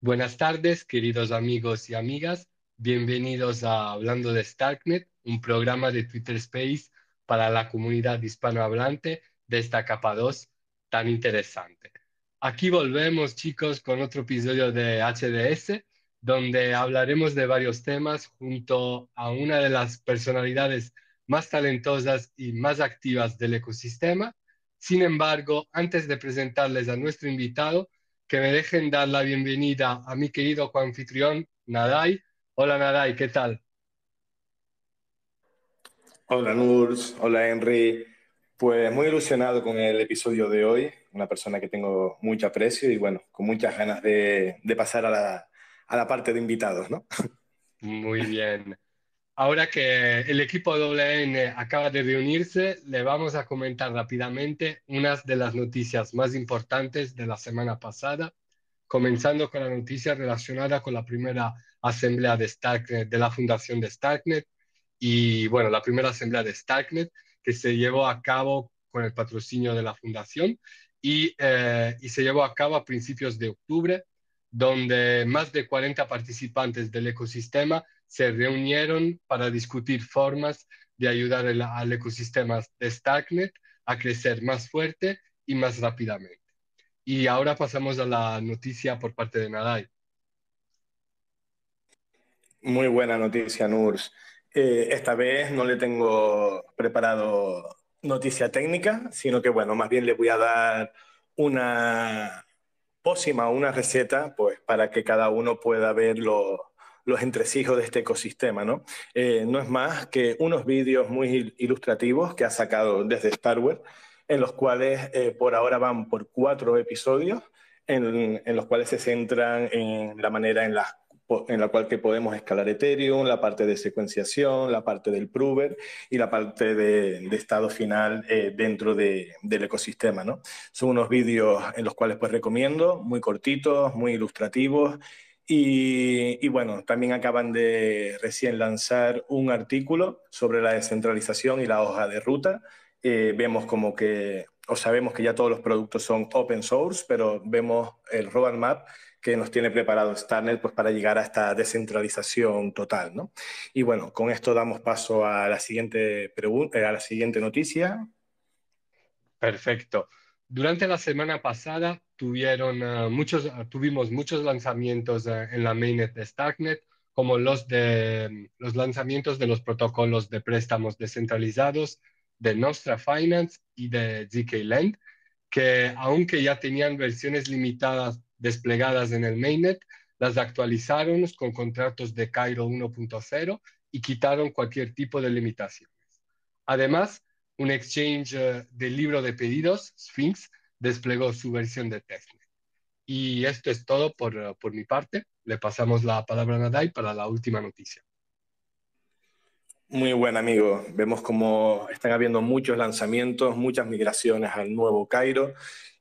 Buenas tardes, queridos amigos y amigas. Bienvenidos a Hablando de Starknet, un programa de Twitter Space para la comunidad hispanohablante de esta capa 2 tan interesante. Aquí volvemos, chicos, con otro episodio de HDS, donde hablaremos de varios temas junto a una de las personalidades más talentosas y más activas del ecosistema. Sin embargo, antes de presentarles a nuestro invitado, que me dejen dar la bienvenida a mi querido coanfitrión, Nadai. Hola Nadai, ¿qué tal? Hola Nurs, hola Henry. Pues muy ilusionado con el episodio de hoy, una persona que tengo mucho aprecio y bueno, con muchas ganas de, pasar a la parte de invitados, ¿no? Muy bien. Ahora que el equipo WN acaba de reunirse, le vamos a comentar rápidamente unas de las noticias más importantes de la semana pasada, comenzando con la noticia relacionada con la primera asamblea de Starknet, de la fundación de Starknet, y bueno, la primera asamblea de Starknet que se llevó a cabo con el patrocinio de la fundación y, eh, y se llevó a cabo a principios de octubre, donde más de 40 participantes del ecosistema se reunieron para discutir formas de ayudar al ecosistema de Stacknet a crecer más fuerte y más rápidamente. Y ahora pasamos a la noticia por parte de Nadai. Muy buena noticia, Nurs. Eh, esta vez no le tengo preparado noticia técnica, sino que, bueno, más bien le voy a dar una pócima, una receta, pues para que cada uno pueda verlo, los entresijos de este ecosistema, ¿no? Eh, no es más que unos vídeos muy ilustrativos que ha sacado desde Starware, en los cuales eh, por ahora van por cuatro episodios, en, los cuales se centran en la manera en la, en la cual que podemos escalar Ethereum, la parte de secuenciación, la parte del prover y la parte de, estado final eh, dentro del ecosistema. ¿no? Son unos vídeos en los cuales pues recomiendo, muy cortitos, muy ilustrativos y, bueno, también acaban de recién lanzar un artículo sobre la descentralización y la hoja de ruta. Eh, vemos como que, o sabemos que ya todos los productos son open source, pero vemos el roadmap que nos tiene preparado Starnet pues, para llegar a esta descentralización total. Y bueno, con esto damos paso a la siguiente, eh, a la siguiente noticia. Perfecto. Durante la semana pasada, tuvieron, ah, muchos, ah, tuvimos muchos lanzamientos ah, en la mainnet de Starknet, como los, de, mm, los lanzamientos de los protocolos de préstamos descentralizados de Nostra Finance y de ZK Land, que aunque ya tenían versiones limitadas desplegadas en el mainnet, las actualizaron con contratos de Cairo 1.0 y quitaron cualquier tipo de limitaciones. Además, un exchange eh, de libro de pedidos, Sphinx, desplegó su versión de testnet. Y esto es todo por, mi parte. Le pasamos la palabra a Nadai para la última noticia. Muy buen amigo. Vemos como están habiendo muchos lanzamientos, muchas migraciones al nuevo Cairo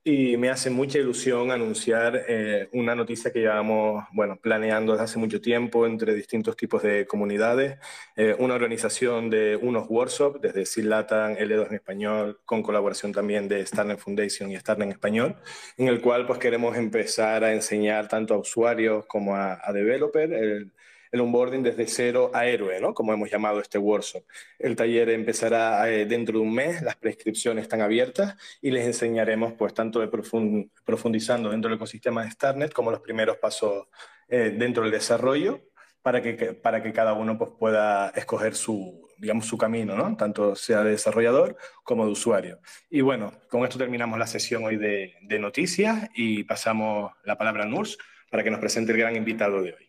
y me hace mucha ilusión anunciar eh, una noticia que llevamos bueno, planeando desde hace mucho tiempo entre distintos tipos de comunidades, eh, una organización de unos workshops desde Silatan, L2 en español, con colaboración también de Starling Foundation y Starling en español, en el cual pues queremos empezar a enseñar tanto a usuarios como a, developer. el, el onboarding desde cero a héroe, ¿no? Como hemos llamado este workshop. El taller empezará eh, dentro de un mes, las prescripciones están abiertas y les enseñaremos, pues, tanto profundizando dentro del ecosistema de Starnet como los primeros pasos eh, dentro del desarrollo para que, para que cada uno pues, pueda escoger su, digamos, su camino, ¿no? Tanto sea de desarrollador como de usuario. Y bueno, con esto terminamos la sesión hoy de, de noticias y pasamos la palabra a Nurs para que nos presente el gran invitado de hoy.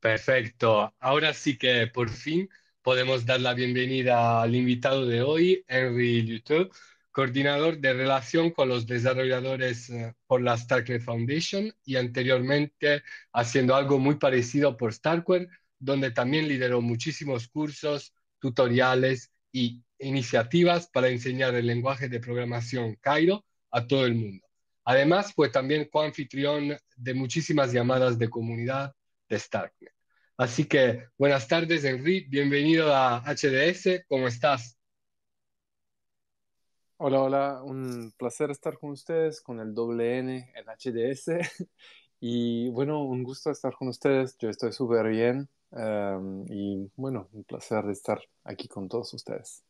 Perfecto. Ahora sí que por fin podemos dar la bienvenida al invitado de hoy, Henry luther coordinador de relación con los desarrolladores eh, por la Starkware Foundation y anteriormente haciendo algo muy parecido por Starkware, donde también lideró muchísimos cursos, tutoriales y iniciativas para enseñar el lenguaje de programación Cairo a todo el mundo. Además, fue también coanfitrión de muchísimas llamadas de comunidad de aquí. Así que buenas tardes, Enrique, Bienvenido a HDS. ¿Cómo estás? Hola, hola. Un placer estar con ustedes, con el doble N en HDS. Y bueno, un gusto estar con ustedes. Yo estoy súper bien. Em, y bueno, un placer estar aquí con todos ustedes.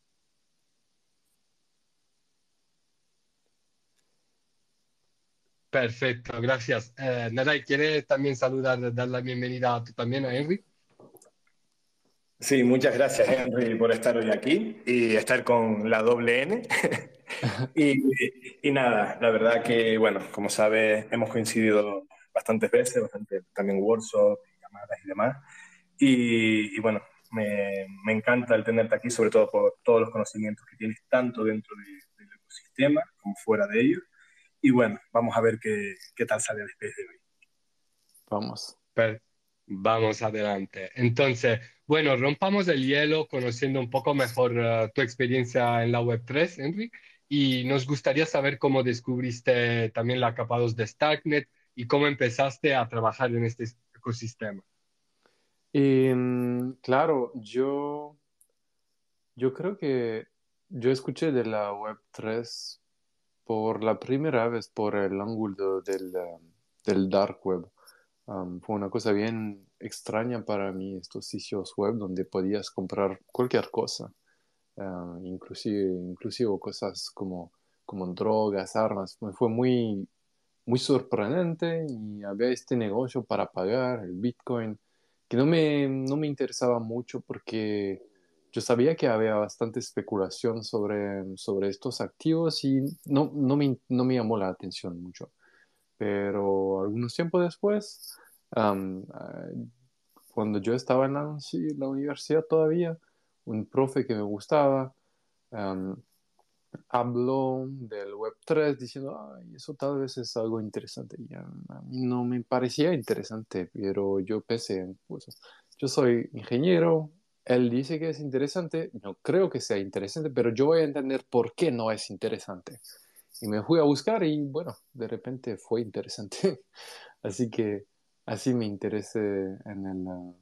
Perfecto, gracias. Eh, Naray, ¿quieres también saludar, dar la bienvenida tú también a Henry? Sí, muchas gracias Henry por estar hoy aquí y estar con la doble N. y, nada, la verdad que, bueno, como sabes, hemos coincidido bastantes veces, bastante, también workshops, llamadas y demás. Y, bueno, me, encanta el tenerte aquí, sobre todo por todos los conocimientos que tienes, tanto dentro del ecosistema como fuera de ellos. Y bueno, vamos a ver qué, qué tal sale el de hoy. Vamos. vamos adelante. Entonces, bueno, rompamos el hielo conociendo un poco mejor eh, tu experiencia en la Web3, Enric. Y nos gustaría saber cómo descubriste también la capa 2 de Stacknet y cómo empezaste a trabajar en este ecosistema. Y, em, claro, yo, yo creo que yo escuché de la Web3 por la primera vez por el ángulo del, ah, del dark web. fue una cosa bien extraña para mí estos sitios web donde podías comprar cualquier cosa, ah, inclusive, inclusive cosas como, como drogas, armas. Me Fue muy, muy sorprendente y había este negocio para pagar el Bitcoin que no me, no me interesaba mucho porque yo sabía que había bastante especulación sobre, sobre estos activos y no, no, me, llamó la atención mucho. Pero algunos tiempos después, ah, cuando yo estaba en la, universidad todavía, un profe que me gustaba habló del Web3 diciendo, eso tal vez es algo interesante. Y a mí no me parecía interesante, pero yo pensé, pues, yo soy ingeniero, él dice que es interesante, no creo que sea interesante, pero yo voy a entender por qué no es interesante. Y me fui a buscar y bueno, de repente fue interesante. así que así me interesé en el, ah,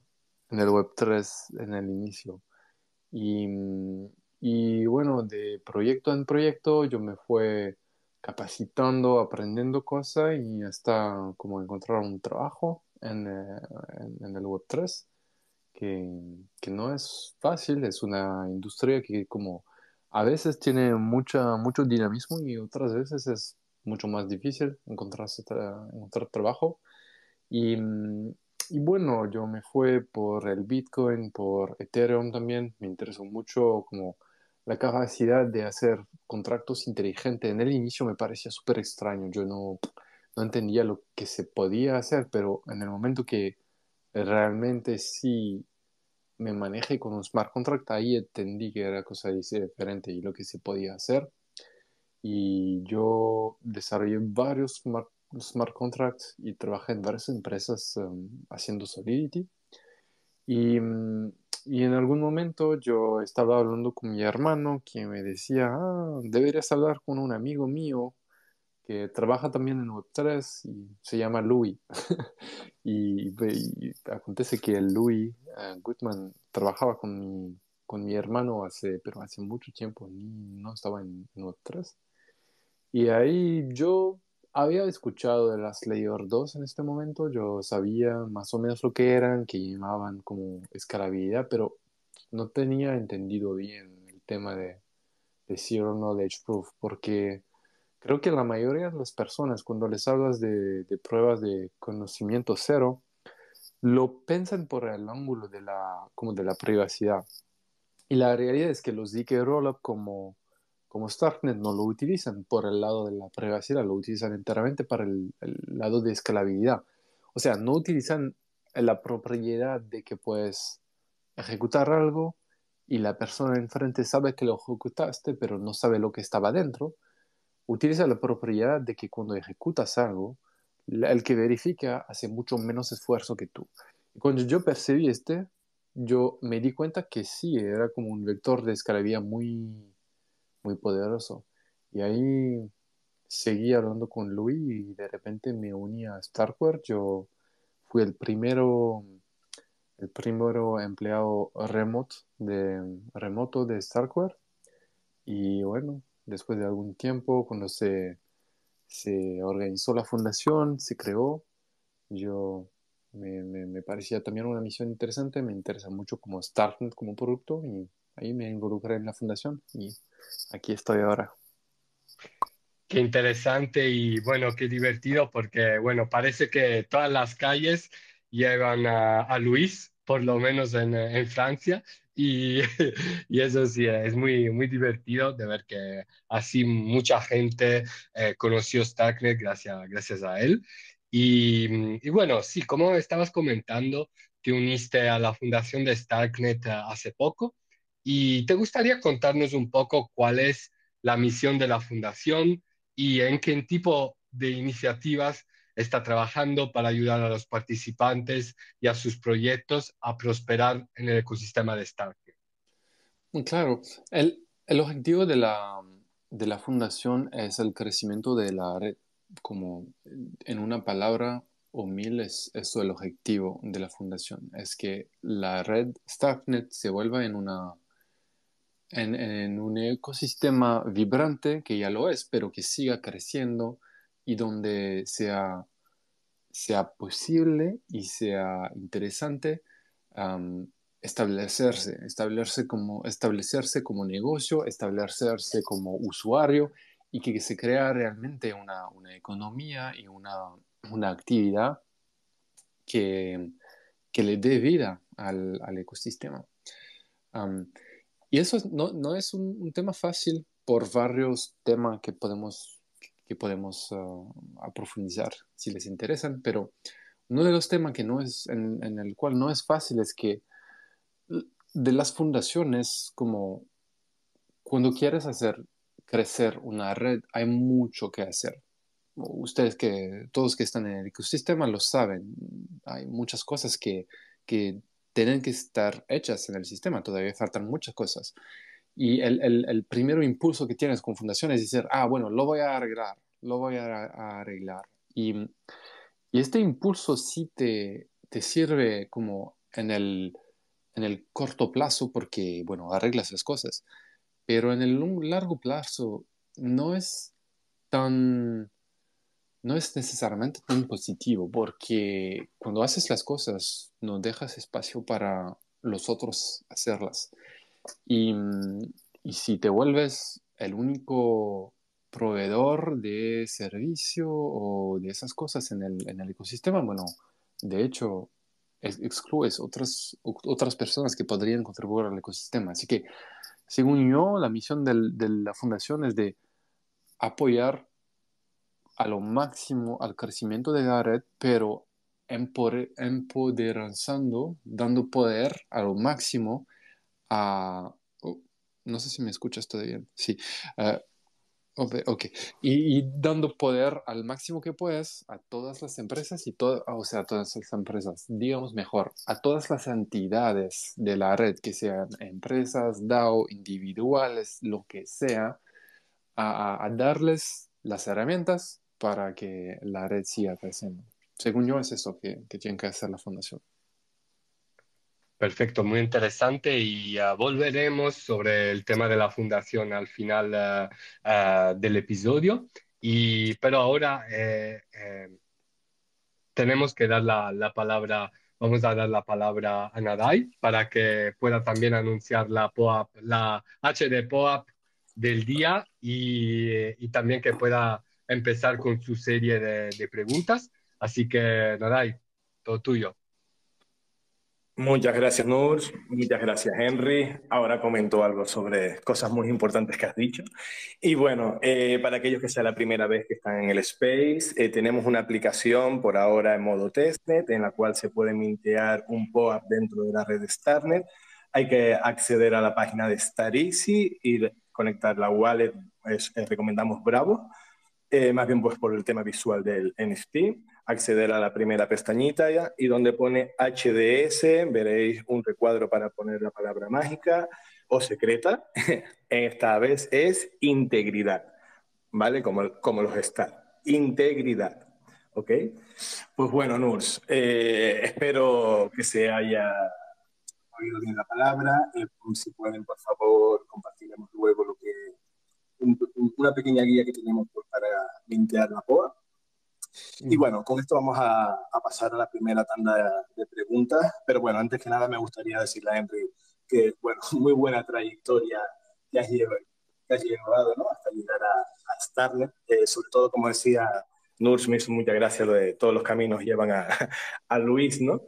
Web3 en el inicio. Mm, y, bueno, de proyecto en proyecto yo me fui capacitando, aprendiendo cosas y hasta como encontrar un trabajo en eh, el Web3 que, que, no es fácil, es una industria que como a veces tiene mucha, mucho dinamismo y otras veces es mucho más difícil encontrarse encontrar trabajo. Mm, y, bueno, yo me fui por el Bitcoin, por Ethereum también, me interesó mucho como la capacidad de hacer contratos inteligentes. En el inicio me parecía súper extraño, yo no, no entendía lo que se podía hacer, pero en el momento que realmente sí me manejé con un smart contract, ahí entendí que era cosa diferente y lo que se podía hacer. Y yo desarrollé varios smart, contracts y trabajé en varias empresas em, haciendo Solidity. Y, mm, y, en algún momento yo estaba hablando con mi hermano quien me decía, ah, deberías hablar con un amigo mío que trabaja también en Web3 y se llama Louis. y, acontece que el Louis eh, Goodman trabajaba con mi, con mi hermano hace, pero hace mucho tiempo, ni, no estaba en, Web3. Y ahí yo había escuchado de las Layer 2 en este momento, yo sabía más o menos lo que eran, que llamaban como escalabilidad, pero no tenía entendido bien el tema de, de Zero Knowledge Proof, porque Creo que la mayoría de las personas, cuando les hablas de, pruebas de conocimiento cero, lo piensan por el ángulo de la, como de la privacidad. Y la realidad es que los DK Rollup como, como Starknet no lo utilizan por el lado de la privacidad, lo utilizan enteramente para el, el lado de escalabilidad. O sea, no utilizan la propiedad de que puedes ejecutar algo y la persona enfrente sabe que lo ejecutaste, pero no sabe lo que estaba dentro utiliza la propiedad de que cuando ejecutas algo, el que verifica hace mucho menos esfuerzo que tú. cuando yo percibí este, yo me di cuenta que sí, era como un vector de escalabilidad muy, muy poderoso. Y ahí seguí hablando con Luis y de repente me uní a Starkware. Yo fui el primero, el primero empleado remote de, remoto de Starkware. Y bueno, después de algún tiempo, cuando se, organizó la fundación, se creó, yo me, me, parecía también una misión interesante, me interesa mucho como startup, como producto, y ahí me involucré en la fundación y aquí estoy ahora. Qué interesante y bueno, qué divertido porque bueno, parece que todas las calles llevan a Luis por lo menos en, eh, Francia, y, eso sí, eh, es muy, muy divertido de ver que así mucha gente eh, conoció Starknet gracias, gracias a él. Y, mm, y, bueno, sí, como estabas comentando, te uniste a la fundación de Starknet hace poco y te gustaría contarnos un poco cuál es la misión de la fundación y en qué tipo de iniciativas está trabajando para ayudar a los participantes y a sus proyectos a prosperar en el ecosistema de Starknet. Mm, claro, el, objetivo de la, fundación es el crecimiento de la red, como en una palabra o mil es eso el objetivo de la fundación, es que la red Starknet se vuelva en una en, en, un ecosistema vibrante que ya lo es, pero que siga creciendo y donde sea, sea posible y sea interesante establecerse, establecerse como, establecerse como negocio, establecerse como usuario y que, se crea realmente una, una economía y una, una actividad que, que, le dé vida al, al ecosistema. y eso no, no es un, tema fácil por varios temas que podemos que podemos aprofundizar ah, si les interesan, pero uno de los temas que no es, en, en, el cual no es fácil es que de las fundaciones, como cuando quieres hacer crecer una red, hay mucho que hacer. Ustedes que, todos que están en el ecosistema lo saben, hay muchas cosas que, que tienen que estar hechas en el sistema, todavía faltan muchas cosas. Y el, el, primero impulso que tienes con fundación es decir, ah, bueno, lo voy a arreglar, lo voy a, arreglar. Y, y, este impulso sí te, te sirve como en el, en el corto plazo porque, bueno, arreglas las cosas, pero en el largo plazo no es tan, no es necesariamente tan positivo porque cuando haces las cosas no dejas espacio para los otros hacerlas. Mm, y, si te vuelves el único proveedor de servicio o de esas cosas en el, en el ecosistema, bueno, de hecho, excluyes otras, otras personas que podrían contribuir al ecosistema. Así que, según yo, la misión del, de la fundación es de apoyar a lo máximo al crecimiento de la red, pero empoderanzando, dando poder a lo máximo Ah, oh, no sé si me escuchas bien, Sí. Ah, ok, y, dando poder al máximo que puedes a todas las empresas y todo, o sea, a todas las empresas, digamos mejor, a todas las entidades de la red, que sean empresas, DAO, individuales, lo que sea, a, darles las herramientas para que la red siga creciendo. Según yo es eso que tiene que hacer la fundación. Perfecto, muy interesante y ah, volveremos sobre el tema de la fundación al final ah, ah, del episodio. Y, pero ahora eh, eh, tenemos que dar la, palabra, vamos a dar la palabra a Nadai para que pueda también anunciar la, la HD POAP del día eh, y, también que pueda empezar con su serie de, de preguntas. Así que, Nadai, todo tuyo. Muchas gracias, Nur. Muchas gracias, Henry. Ahora comento algo sobre cosas muy importantes que has dicho. Y bueno, eh, para aquellos que sea la primera vez que están en el Space, eh, tenemos una aplicación por ahora en modo testnet, en la cual se puede mintear un POAP dentro de la red Starnet. Hay que acceder a la página de Starisi y conectar la wallet. Eh, recomendamos Bravo, más bien pues por el tema visual del NFT acceder a la primera pestañita ya, y donde pone HDS veréis un recuadro para poner la palabra mágica o secreta. Esta vez es integridad, ¿vale? Como, como los está. Integridad. ¿Ok? Pues bueno, Nurs, eh, espero que se haya oído bien la palabra. si pueden, por favor, compartiremos luego lo que una pequeña guía que tenemos para limpiar la POA. Y bueno, con esto vamos a, pasar a la primera tanda de, preguntas, pero bueno, antes que nada me gustaría decirle a Henry que, bueno, muy buena trayectoria que has llevado, ¿no? hasta llegar a, a Starlet, eh, sobre todo, como decía Nurs me hizo mucha gracia lo de todos los caminos llevan a, Luis, ¿no?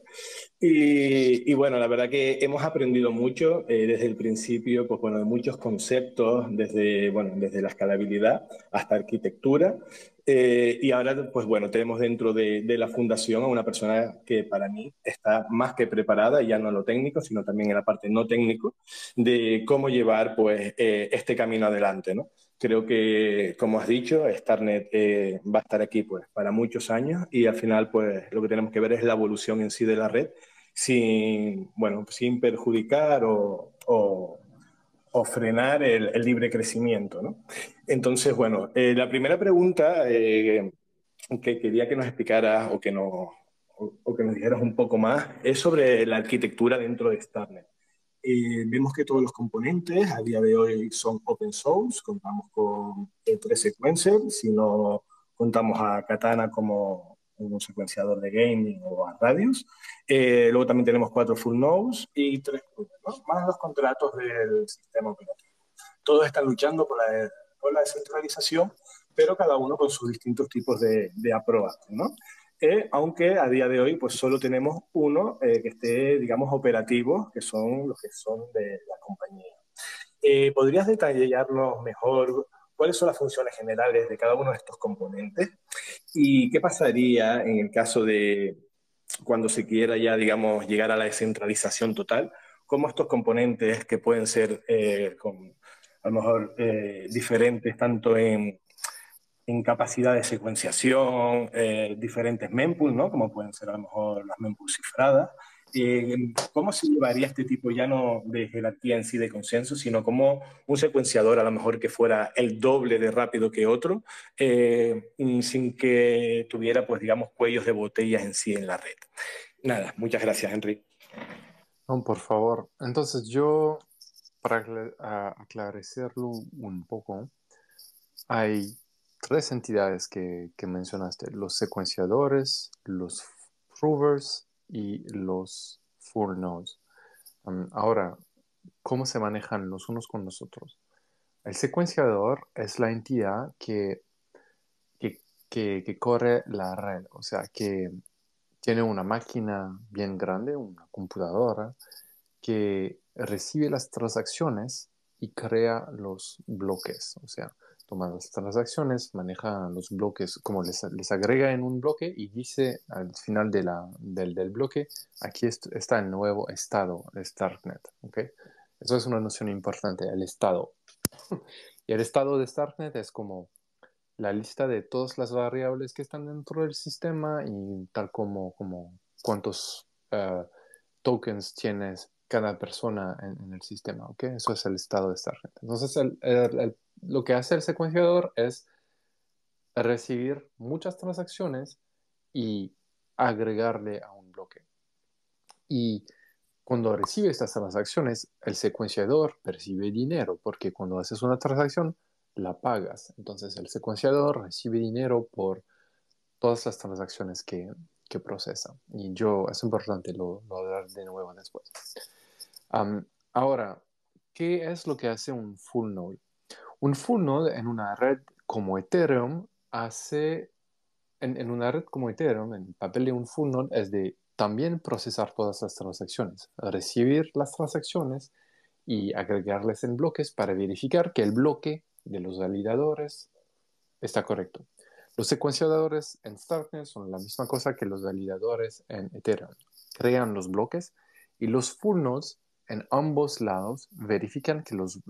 Y, bueno, la verdad que hemos aprendido mucho eh, desde el principio, pues bueno, de muchos conceptos, desde, bueno, desde la escalabilidad hasta arquitectura. Eh, y ahora, pues bueno, tenemos dentro de, la fundación a una persona que para mí está más que preparada, ya no en lo técnico, sino también en la parte no técnico, de cómo llevar pues eh, este camino adelante, ¿no? creo que, como has dicho, Starnet eh, va a estar aquí pues, para muchos años y al final pues, lo que tenemos que ver es la evolución en sí de la red sin, bueno, sin perjudicar o, frenar el, libre crecimiento. Entonces, bueno, eh, la primera pregunta eh, que quería que nos explicaras o que o que nos dijeras un poco más es sobre la arquitectura dentro de Starnet. Eh, vemos que todos los componentes a día de hoy son open source, contamos con e tres 3 si no contamos a Katana como un secuenciador de gaming o a radios. Eh, luego también tenemos cuatro full nodes y tres más los contratos del sistema operativo. Todos están luchando por la, la descentralización, pero cada uno con sus distintos tipos de, de ¿no? Eh, aunque a día de hoy pues solo tenemos uno eh, que esté, digamos, operativo, que son los que son de la compañía. Eh, ¿Podrías detallarnos mejor cuáles son las funciones generales de cada uno de estos componentes? ¿Y qué pasaría en el caso de cuando se quiera ya, digamos, llegar a la descentralización total? ¿Cómo estos componentes que pueden ser a lo mejor diferentes tanto en en capacidad de secuenciación, eh, diferentes mempools, ¿no? como pueden ser a lo mejor las mempools cifradas. Eh, ¿Cómo se llevaría este tipo ya no de gelatina en sí de consenso, sino como un secuenciador a lo mejor que fuera el doble de rápido que otro, eh, sin que tuviera, pues digamos, cuellos de botellas en sí en la red? Nada, muchas gracias, Henry. No, por favor. Entonces yo, para aclarecerlo un poco, hay tres entidades que, mencionaste, los secuenciadores, los provers y los full nodes. ahora, ¿cómo se manejan los unos con los otros? El secuenciador es la entidad que, que, que corre la red, o sea, que tiene una máquina bien grande, una computadora, que recibe las transacciones y crea los bloques, o sea, toma las transacciones, maneja los bloques, como les, les agrega en un bloque y dice al final de la, del, bloque, aquí está el nuevo estado de Starknet. Eso es una noción importante, el estado. y el estado de Starknet es como la lista de todas las variables que están dentro del sistema y tal como, como cuántos eh, tokens tienes cada persona en, el sistema, ¿ok? Eso es el estado de esta gente. Entonces, lo que hace el secuenciador es recibir muchas transacciones y agregarle a un bloque. Y cuando recibe estas transacciones, el secuenciador percibe dinero, porque cuando haces una transacción, la pagas. Entonces el secuenciador recibe dinero por todas las transacciones que, que procesa. Y yo, es importante lo, hablar de nuevo después. ahora, ¿qué es lo que hace un full node? Un full node en una red como Ethereum hace, en, una red como Ethereum, el papel de un full node es de también procesar todas las transacciones, recibir las transacciones y agregarles en bloques para verificar que el bloque de los validadores está correcto. Los secuenciadores en Starknet son la misma cosa que los validadores en Ethereum. Crean los bloques y los full nodes en ambos lados verifican que los,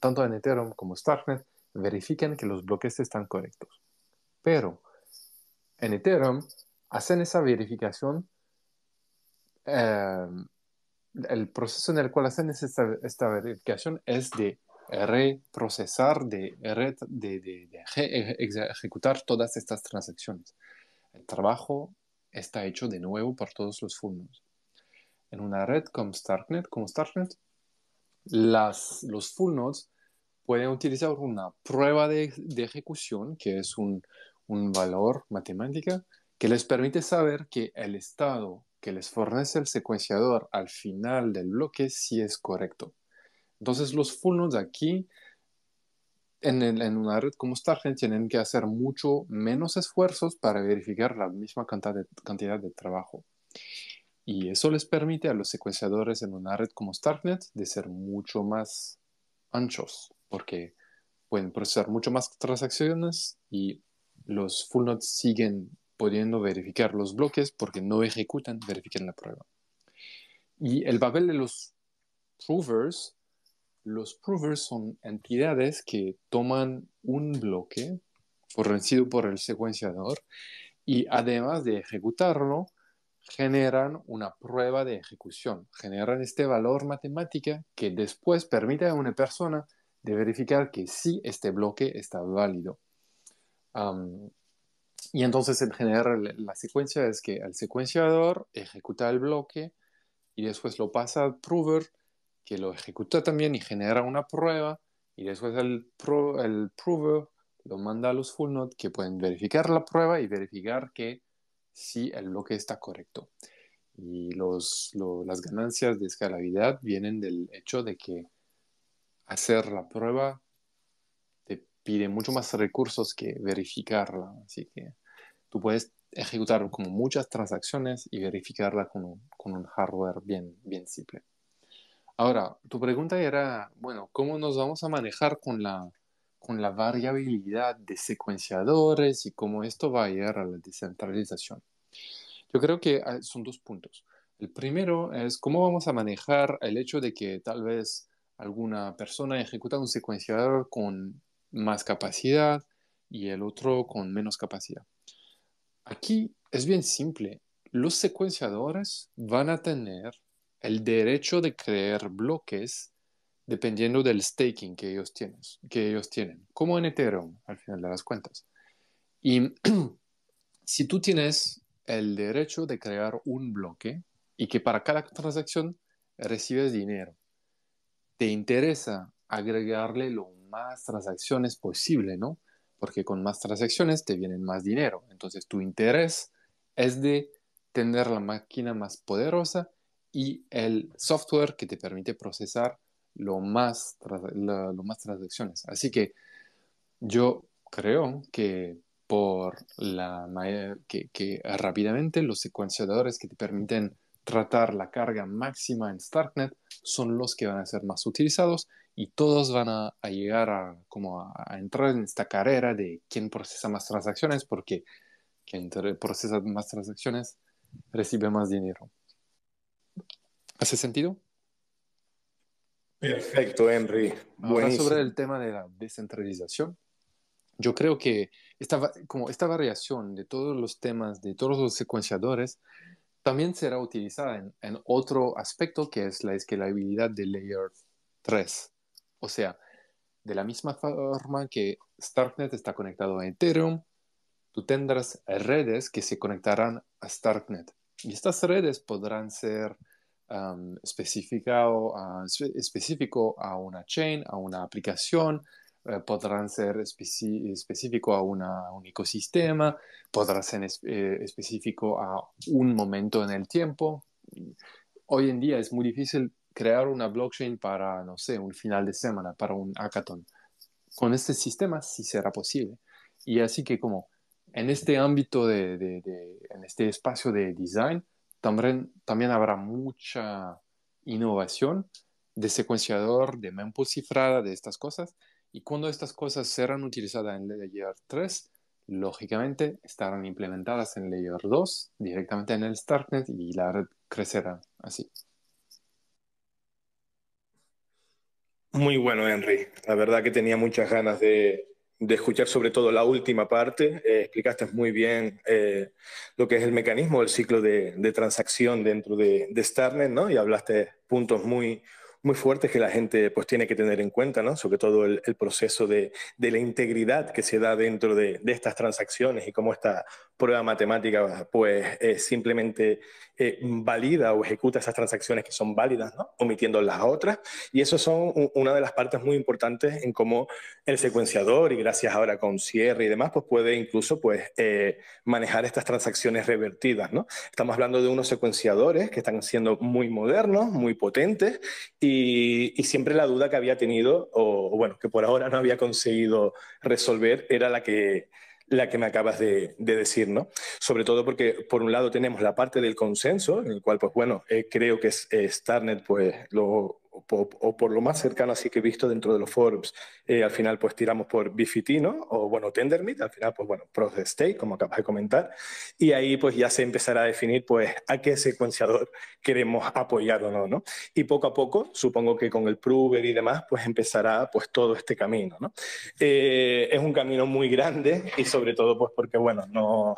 tanto en Ethereum como Starknet, verifican que los bloques están correctos. Pero en Ethereum hacen esa verificación, eh, el proceso en el cual hacen esta verificación es de reprocesar, de, de, ejecutar todas estas transacciones. El trabajo está hecho de nuevo por todos los full nodes. En una red como Starknet, como Starknet los full nodes pueden utilizar una prueba de, ejecución, que es un, valor matemática, que les permite saber que el estado que les fornece el secuenciador al final del bloque si es correcto. Entonces los full nodes aquí en, una red como Starknet tienen que hacer mucho menos esfuerzos para verificar la misma cantidad de, cantidad de trabajo. Y eso les permite a los secuenciadores en una red como Starknet de ser mucho más anchos, porque pueden procesar mucho más transacciones y los full nodes siguen pudiendo verificar los bloques porque no ejecutan, verifican la prueba. Y el papel de los provers los provers son entidades que toman un bloque fornecido por el secuenciador y además de ejecutarlo, generan una prueba de ejecución, generan este valor matemático que después permite a una persona de verificar que sí este bloque está válido. y entonces en general la secuencia es que el secuenciador ejecuta el bloque y después lo pasa al prover que lo ejecuta también y genera una prueba y después el, pro, prover lo manda a los full node que pueden verificar la prueba y verificar que si sí, el bloque está correcto. Y las ganancias de escalabilidad vienen del hecho de que hacer la prueba te pide mucho más recursos que verificarla. Así que tú puedes ejecutar como muchas transacciones y verificarla con un, con un hardware bien, bien simple. Ahora, tu pregunta era, bueno, ¿cómo nos vamos a manejar con la, con la variabilidad de secuenciadores y cómo esto va a llegar a la descentralización? Yo creo que ah, son dos puntos. El primero es cómo vamos a manejar el hecho de que tal vez alguna persona ejecuta un secuenciador con más capacidad y el otro con menos capacidad. Aquí es bien simple. Los secuenciadores van a tener el derecho de crear bloques dependiendo del staking que ellos tienen, que ellos tienen como en Ethereum al final de las cuentas. Y si tú tienes el derecho de crear un bloque y que para cada transacción recibes dinero, te interesa agregarle lo más transacciones posible, ¿no? Porque con más transacciones te vienen más dinero. Entonces tu interés es de tener la máquina más poderosa y el software que te permite procesar lo más, lo más transacciones. Así que yo creo que por la que, que rápidamente los secuenciadores que te permiten tratar la carga máxima en Starknet son los que van a ser más utilizados y todos van a, llegar a, como a, entrar en esta carrera de quién procesa más transacciones porque quien procesa más transacciones recibe más dinero. ¿Hace sentido? Perfecto, Henry. bueno sobre el tema de la descentralización, yo creo que esta, como esta variación de todos los temas, de todos los secuenciadores, también será utilizada en, en otro aspecto que es la escalabilidad de Layer 3. O sea, de la misma forma que Starknet está conectado a Ethereum, tú tendrás redes que se conectarán a Starknet. Y estas redes podrán ser especificado, ah, específico a una chain, a una aplicación, eh, podrán ser específico a, un ecosistema, podrán ser eh, específico a un momento en el tiempo. Hoy en día es muy difícil crear una blockchain para, no sé, un final de semana, para un hackathon. Con este sistema sí será posible. Y así que como en este ámbito, de en este espacio de design, también, habrá mucha innovación de secuenciador, de mempool cifrada, de estas cosas. Y cuando estas cosas serán utilizadas en Layer 3, lógicamente estarán implementadas en Layer 2 directamente en el Startnet y la red crecerá así. Muy bueno, Henry. La verdad que tenía muchas ganas de, de escuchar sobre todo la última parte. Eh, explicaste muy bien eh, lo que es el mecanismo del ciclo de, transacción dentro de, Starnet, ¿no? Y hablaste puntos muy, muy fuertes que la gente pues, tiene que tener en cuenta, Sobre todo el, proceso de, de, la integridad que se da dentro de, estas transacciones y cómo esta prueba matemática pues, simplemente eh, valida o ejecuta esas transacciones que son válidas, omitiendo las otras. Y eso son una de las partes muy importantes en cómo el secuenciador, y gracias ahora con cierre y demás, pues puede incluso pues, eh, manejar estas transacciones revertidas. ¿no? Estamos hablando de unos secuenciadores que están siendo muy modernos, muy potentes, y, siempre la duda que había tenido, o bueno, que por ahora no había conseguido resolver, era la que la que me acabas de, decir, ¿no? Sobre todo porque, por un lado, tenemos la parte del consenso, en el cual, pues bueno, eh, creo que es, eh, Starnet pues, lo, o, por lo más cercano así que he visto dentro de los forums, eh, al final pues tiramos por Bifitino O bueno, Tendermint, al final pues bueno, Proof of como acabas de comentar, y ahí pues ya se empezará a definir pues a qué secuenciador queremos apoyar o no, ¿no? Y poco a poco, supongo que con el Prover y demás, pues empezará pues todo este camino, ¿no? Eh, es un camino muy grande y sobre todo pues porque bueno, no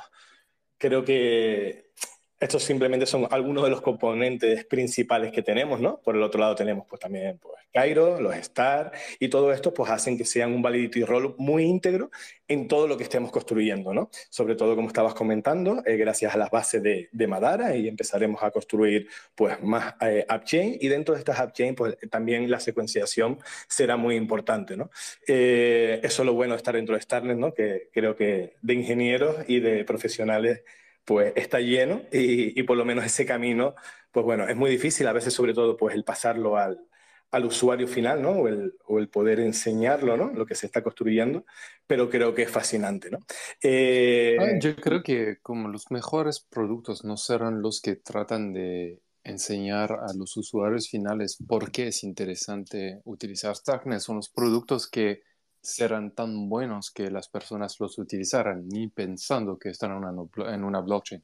creo que estos simplemente son algunos de los componentes principales que tenemos, ¿no? Por el otro lado tenemos pues también pues Cairo, los Star y todo esto pues hacen que sean un validity role muy íntegro en todo lo que estemos construyendo, ¿no? Sobre todo como estabas comentando, eh, gracias a las bases de, de, Madara y empezaremos a construir pues más eh, AppChain y dentro de estas AppChain pues también la secuenciación será muy importante, ¿no? Eh, eso es lo bueno de estar dentro de Starnet, ¿no? Que creo que de ingenieros y de profesionales pues está lleno y, por lo menos ese camino, pues bueno, es muy difícil a veces, sobre todo, pues el pasarlo al, al usuario final, ¿no? O el, poder enseñarlo, ¿no? Lo que se está construyendo, pero creo que es fascinante, ¿no? Eh, ah, yo creo que como los mejores productos no serán los que tratan de enseñar a los usuarios finales por qué es interesante utilizar Stacknet, son los productos que serán tan buenos que las personas los utilizaran, ni pensando que están en una, en una blockchain.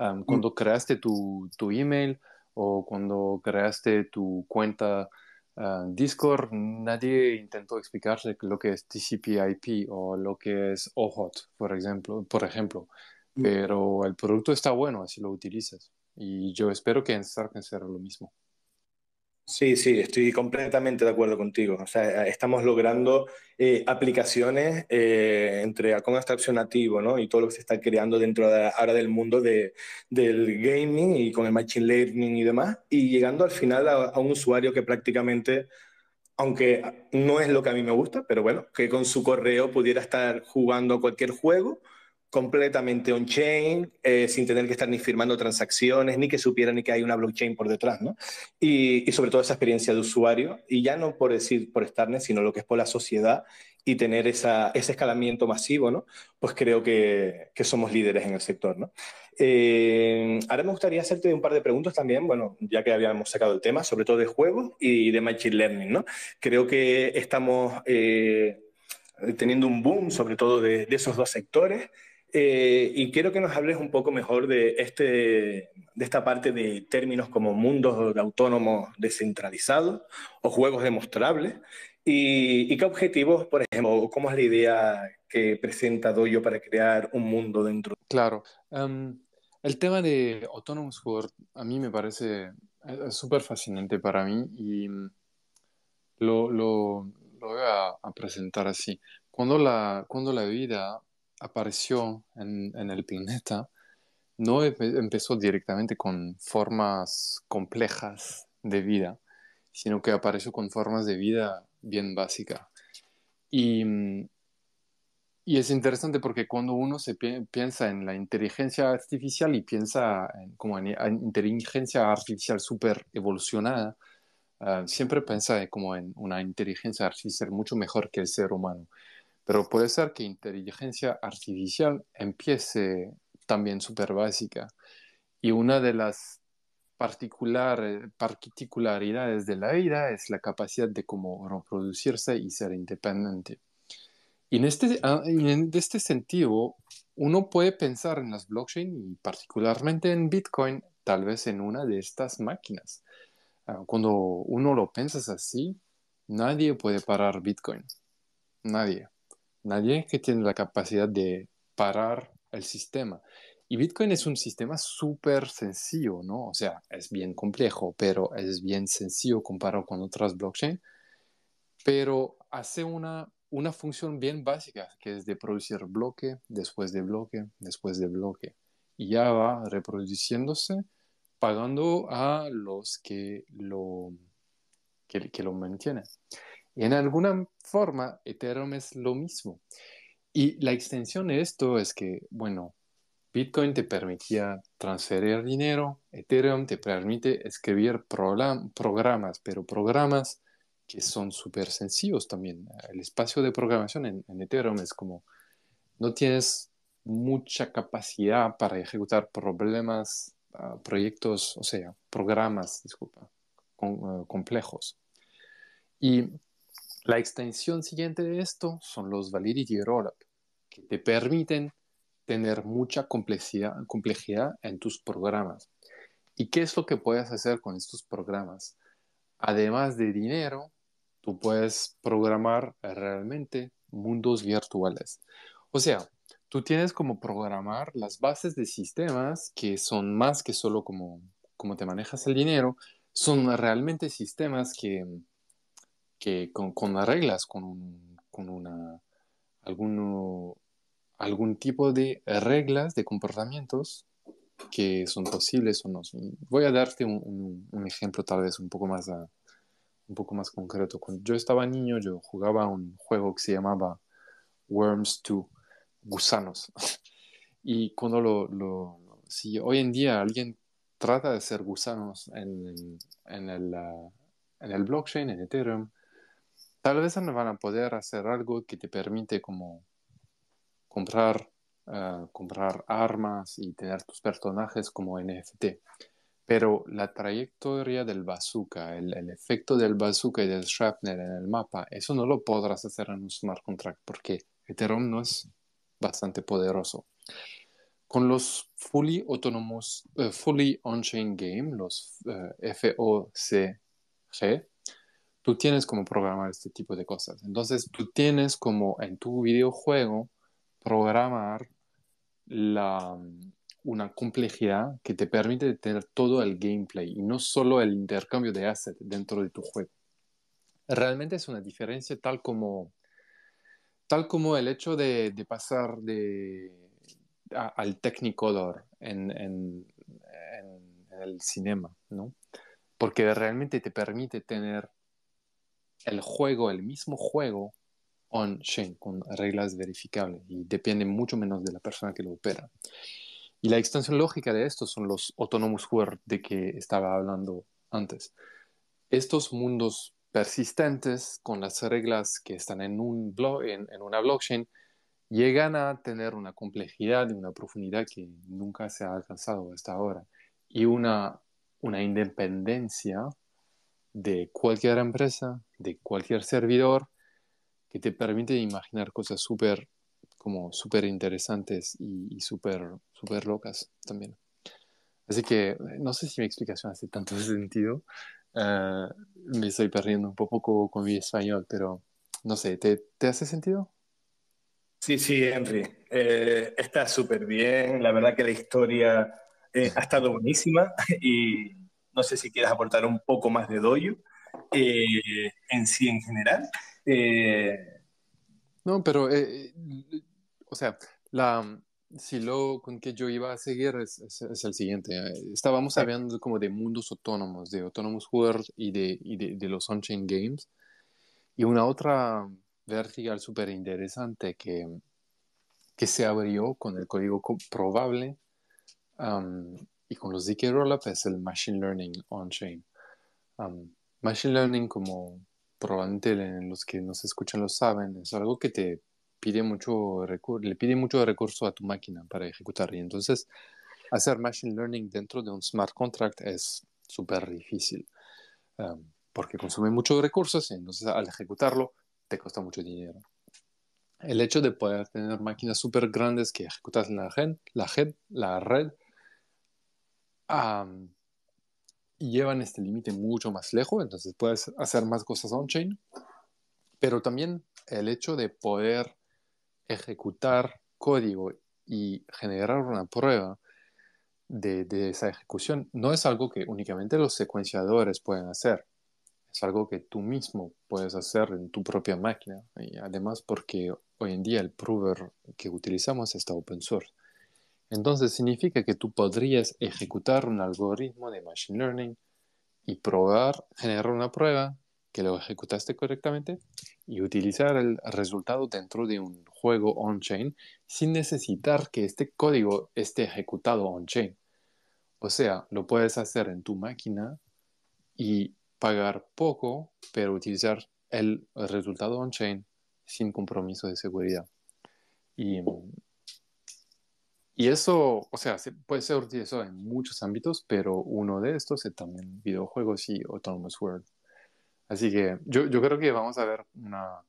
Mm. cuando creaste tu, tu, email o cuando creaste tu cuenta ah, Discord, nadie intentó explicarse lo que es TCP/IP o lo que es OHOT, por ejemplo. Por ejemplo. Mm. Pero el producto está bueno, así lo utilizas. Y yo espero que en Stark sea lo mismo. Sí, sí, estoy completamente de acuerdo contigo. O sea, eh, estamos logrando eh, aplicaciones eh, entre con abstracción nativo ¿no? y todo lo que se está creando dentro ahora del mundo del gaming y con el machine learning y demás, y llegando al final a, un usuario que prácticamente aunque no es lo que a mí me gusta, pero bueno, que con su correo pudiera estar jugando cualquier juego completamente on-chain, eh, sin tener que estar ni firmando transacciones, ni que supieran ni que hay una blockchain por detrás, ¿no? Y, sobre todo esa experiencia de usuario, y ya no por decir por estarne sino lo que es por la sociedad y tener esa, ese escalamiento masivo, ¿no? Pues creo que, que somos líderes en el sector, ¿no? Eh, ahora me gustaría hacerte un par de preguntas también, bueno, ya que habíamos sacado el tema, sobre todo de juegos y de Machine Learning, ¿no? Creo que estamos... Eh, teniendo un boom sobre todo de, de esos dos sectores eh, y quiero que nos hables un poco mejor de, este, de esta parte de términos como mundos autónomos descentralizados o juegos demostrables. Y, qué objetivos, por ejemplo, cómo es la idea que presenta Doyo para crear un mundo dentro? Claro. Em, el tema de autónomos World a mí me parece eh, súper fascinante para mí y mm, lo, lo, lo voy a, a, presentar así. Cuando la, cuando la vida apareció en, el planeta no empezó directamente con formas complejas de vida, sino que apareció con formas de vida bien básica. Y, mm, es interesante porque cuando uno se piensa en la inteligencia artificial y piensa en, como en, inteligencia artificial súper evolucionada, ah, siempre piensa como en una inteligencia artificial mucho mejor que el ser humano. Pero puede ser que inteligencia artificial empiece también súper básica. Y una de las particular, particularidades de la vida es la capacidad de cómo reproducirse y ser independiente. Y en este, ah, este sentido, uno puede pensar en las blockchains, y particularmente en Bitcoin, tal vez en una de estas máquinas. Ah, cuando uno lo piensa así, nadie puede parar Bitcoin. Nadie nadie que tiene la capacidad de parar el sistema. Y Bitcoin es un sistema súper sencillo, ¿no? O sea, es bien complejo, pero es bien sencillo comparado con otras blockchains. Pero hace una, función bien básica, que es de producir bloque, después de bloque, después de bloque. Y ya va reproduciéndose, pagando a los que que, que lo mantienen. Y en alguna forma, Ethereum es lo mismo. Y la extensión de esto es que, bueno, Bitcoin te permitía transferir dinero, Ethereum te permite escribir programas, pero programas que son súper sencillos también. El espacio de programación en, Ethereum es como, no tienes mucha capacidad para ejecutar problemas, ah, proyectos, o sea, programas, disculpa, ah, complejos. Y la extensión siguiente de esto son los validity rollup, que te permiten tener mucha complejidad, complejidad en tus programas. ¿Y qué es lo que puedes hacer con estos programas? Además de dinero, tú puedes programar realmente mundos virtuales. O sea, tú tienes como programar las bases de sistemas que son más que solo como, como te manejas el dinero, son realmente sistemas que, que con, con las reglas, con, con una, alguno, algún tipo de reglas de comportamientos que son posibles o no. Voy a darte un, un, ejemplo tal vez un poco más, un poco más concreto. Cuando yo estaba niño, yo jugaba un juego que se llamaba Worms 2, gusanos. y cuando lo, si hoy en día alguien trata de ser gusanos en, en, el, en el blockchain, en Ethereum, tal vez no van a poder hacer algo que te permite como comprar, ah, comprar armas y tener tus personajes como NFT. Pero la trayectoria del bazooka, el, efecto del bazooka y del shrapnel en el mapa, eso no lo podrás hacer en un smart contract porque Ethereum no es bastante poderoso. Con los fully autónomos, eh, fully on-chain game, los eh, FOCG, tú tienes como programar este tipo de cosas. Entonces, tú tienes como en tu videojuego programar la, una complejidad que te permite tener todo el gameplay y no solo el intercambio de assets dentro de tu juego. Realmente es una diferencia tal como, tal como el hecho de, pasar de, al Technicolor en, en, el cinema, ¿no? Porque realmente te permite tener el juego, el mismo juego on-chain, con reglas verificables y depende mucho menos de la persona que lo opera. Y la extensión lógica de esto son los autonomous world de que estaba hablando antes. Estos mundos persistentes con las reglas que están en, un blog, en, una blockchain llegan a tener una complejidad y una profundidad que nunca se ha alcanzado hasta ahora y una, una independencia de cualquier empresa, de cualquier servidor, que te permite imaginar cosas súper como súper interesantes y, y súper super locas también. Así que eh, no sé si mi explicación hace tanto sentido. Eh, me estoy perdiendo un poco con mi español, pero no sé, ¿te, te hace sentido? Sí, sí, Henry. Eh, está súper bien. La verdad que la historia ha estado buenísima y no sé si quieras aportar un poco más de doyo eh, en sí en general. Eh, no, pero, eh, o sea, la, si lo con que yo iba a seguir es, el siguiente. Estábamos hablando como de mundos autónomos, de autónomos jugadores y de, y de, los on-chain games. Y una otra vertical súper interesante que, que se abrió con el código probable y con los ZK Rollup es el Machine Learning on-chain. machine Learning, como probablemente los que nos escuchan lo saben, es algo que te pide mucho le pide mucho recurso a tu máquina para ejecutar. Y entonces, hacer Machine Learning dentro de un smart contract es súper difícil. porque consume muchos recursos y entonces al ejecutarlo te cuesta mucho dinero. El hecho de poder tener máquinas súper grandes que ejecutas la, la red llevan este límite mucho más lejos, entonces puedes hacer más cosas on-chain, pero también el hecho de poder ejecutar código y generar una prueba de, de, esa ejecución no es algo que únicamente los secuenciadores pueden hacer, es algo que tú mismo puedes hacer en tu propia máquina, y además porque hoy en día el prover que utilizamos está open source. Entonces significa que tú podrías ejecutar un algoritmo de Machine Learning y probar, generar una prueba que lo ejecutaste correctamente y utilizar el resultado dentro de un juego on-chain sin necesitar que este código esté ejecutado on-chain. O sea, lo puedes hacer en tu máquina y pagar poco, pero utilizar el resultado on-chain sin compromiso de seguridad. Y y eso, o sea, puede ser utilizado en muchos ámbitos, pero uno de estos es también videojuegos y Autonomous World. Así que yo, creo que vamos a ver una,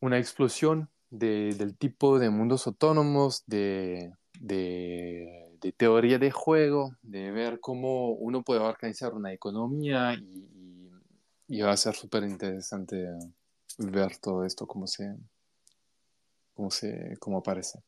una explosión del tipo de mundos autónomos, de, teoría de juego, de ver cómo uno puede organizar una economía y, va a ser súper interesante ver todo esto, como se, cómo se, cómo aparece.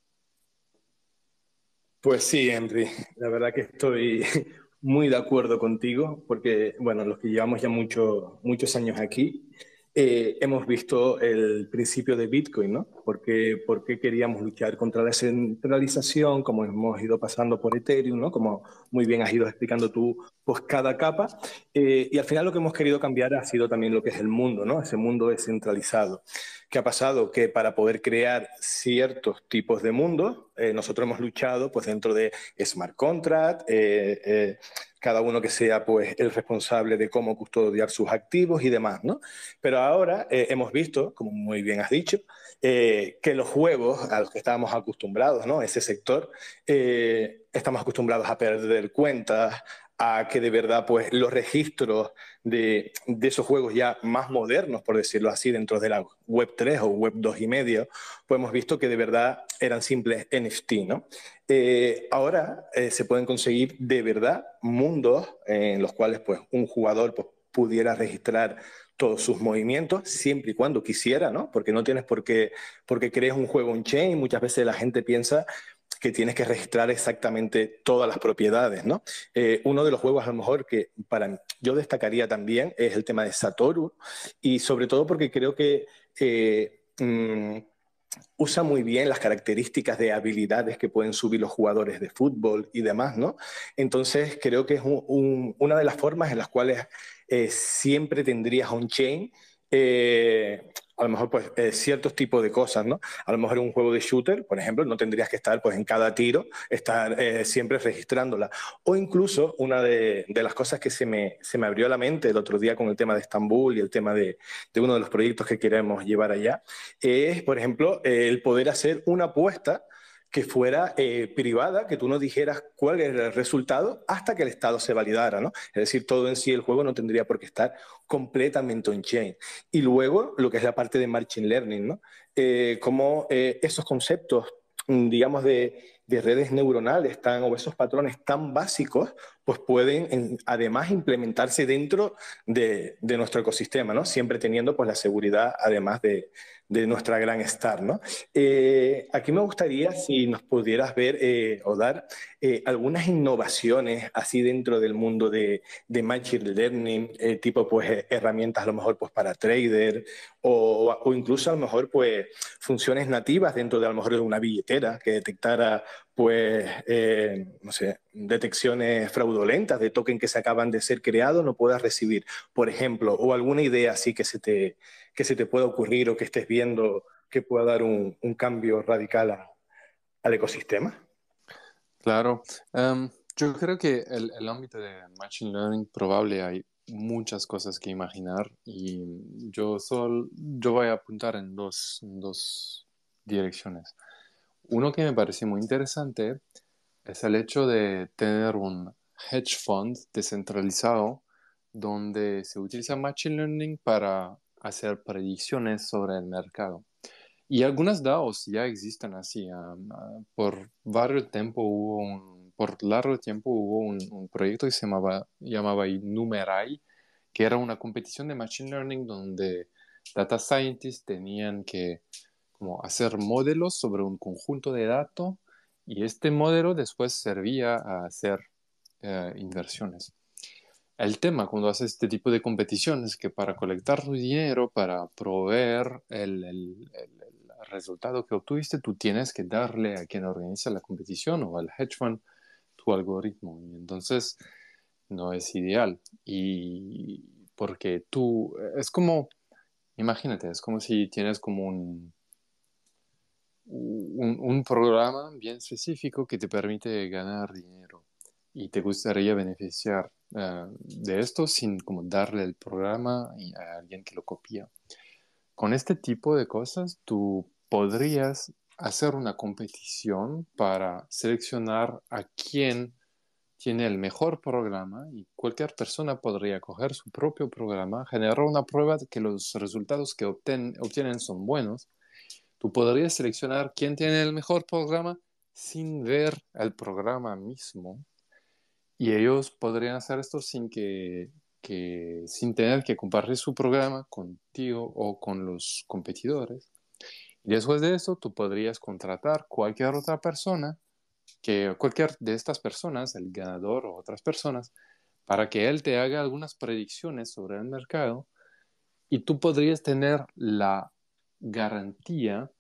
Pues sí, Henry, la verdad que estoy muy de acuerdo contigo, porque, bueno, los que llevamos ya mucho, muchos años aquí, eh, hemos visto el principio de Bitcoin, ¿no? Porque, qué queríamos luchar contra la centralización, como hemos ido pasando por Ethereum, ¿no? Como muy bien has ido explicando tú, pues cada capa. Eh, y al final lo que hemos querido cambiar ha sido también lo que es el mundo, ¿no? Ese mundo descentralizado. ¿Qué ha pasado? Que para poder crear ciertos tipos de mundos, eh, nosotros hemos luchado pues dentro de smart contract, cada uno que sea pues el responsable de cómo custodiar sus activos y demás, Pero ahora eh, hemos visto, como muy bien has dicho, eh, que los juegos a los que estábamos acostumbrados, ¿no? Ese sector, eh, estamos acostumbrados a perder cuentas, a que de verdad pues, los registros de, esos juegos ya más modernos, por decirlo así, dentro de la Web 3 o Web 2 y medio, pues hemos visto que de verdad eran simples NFT, ¿no? Eh, ahora eh, se pueden conseguir de verdad mundos en los cuales pues, un jugador pues, pudiera registrar todos sus movimientos, siempre y cuando quisiera, ¿no? Porque no tienes por qué, porque crees un juego en chain, muchas veces la gente piensa que tienes que registrar exactamente todas las propiedades, ¿no? Eh, uno de los juegos a lo mejor que para yo destacaría también es el tema de Satoru y sobre todo porque creo que eh, mm, usa muy bien las características de habilidades que pueden subir los jugadores de fútbol y demás, ¿no? Entonces creo que es una de las formas en las cuales eh, siempre tendrías on-chain eh, a lo mejor pues eh, ciertos tipos de cosas, ¿no? A lo mejor un juego de shooter, por ejemplo, no tendrías que estar pues en cada tiro, estar eh, siempre registrándola. O incluso una de, las cosas que se me, se me, abrió la mente el otro día con el tema de Estambul y el tema de, de uno de los proyectos que queremos llevar allá, es, por ejemplo, el poder hacer una apuesta que fuera eh, privada, que tú no dijeras cuál era el resultado hasta que el estado se validara, ¿no? Es decir, todo en sí el juego no tendría por qué estar completamente on-chain. Y luego, lo que es la parte de Machine Learning, ¿no? Eh, cómo eh, esos conceptos, mm, digamos, de, redes neuronales tan, o esos patrones tan básicos, pues pueden además implementarse dentro de, de, nuestro ecosistema, ¿no? Siempre teniendo pues la seguridad además de, de nuestra gran star. ¿no? Eh, aquí me gustaría si nos pudieras ver eh, o dar eh, algunas innovaciones así dentro del mundo de, de Machine Learning, tipo pues herramientas a lo mejor pues para trader o, o, incluso a lo mejor pues funciones nativas dentro de a lo mejor de una billetera que detectara pues, no sé, detecciones fraudulentas de token que se acaban de ser creados, no puedas recibir, por ejemplo, o alguna idea así que se te, que se te pueda ocurrir o que estés viendo que pueda dar un, cambio radical al ecosistema? Claro. Em, yo creo que el, el ámbito de Machine Learning probable hay muchas cosas que imaginar y yo, yo voy a apuntar en dos, en dos direcciones. Uno que me parece muy interesante es el hecho de tener un hedge fund descentralizado donde se utiliza Machine Learning para hacer predicciones sobre el mercado. Y algunas DAOs ya existen así. Ah, ah, por varios tiempo hubo por largo tiempo hubo un, proyecto que se llamaba, llamaba Numerai, que era una competición de Machine Learning donde data scientists tenían que hacer modelos sobre un conjunto de datos y este modelo después servía a hacer eh, inversiones el tema cuando haces este tipo de competición es que para colectar tu dinero, para proveer el, resultado que obtuviste, tú tienes que darle a quien organiza la competición o al hedge fund tu algoritmo. Y entonces no es ideal. Y porque tú, es como, imagínate, es como si tienes como un, un programa bien específico que te permite ganar dinero y te gustaría beneficiar eh, de esto sin como darle el programa a alguien que lo copia. Con este tipo de cosas, tú podrías hacer una competición para seleccionar a quién tiene el mejor programa y cualquier persona podría coger su propio programa, generar una prueba de que los resultados que obtienen son buenos. Tú podrías seleccionar quién tiene el mejor programa sin ver el programa mismo y ellos podrían hacer esto sin que, sin tener que compartir su programa contigo o con los competidores. Y después de eso, tú podrías contratar cualquier otra persona, que cualquier de estas personas, el ganador o otras personas, para que él te haga algunas predicciones sobre el mercado y tú podrías tener la garantía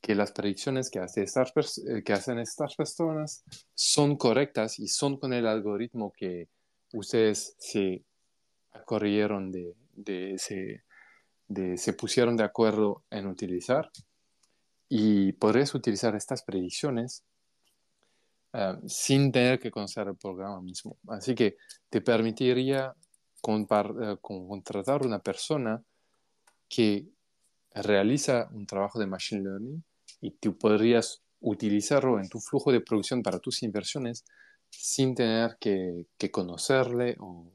que las predicciones que, hace estas, eh, que hacen estas personas son correctas y son con el algoritmo que ustedes se corrieron de, de, ese, se pusieron de acuerdo en utilizar y podrías utilizar estas predicciones ah, sin tener que conocer el programa mismo. Así que te permitiría eh, contratar contratar una persona que realiza un trabajo de Machine Learning y tú podrías utilizarlo en tu flujo de producción para tus inversiones sin tener que, conocerle o,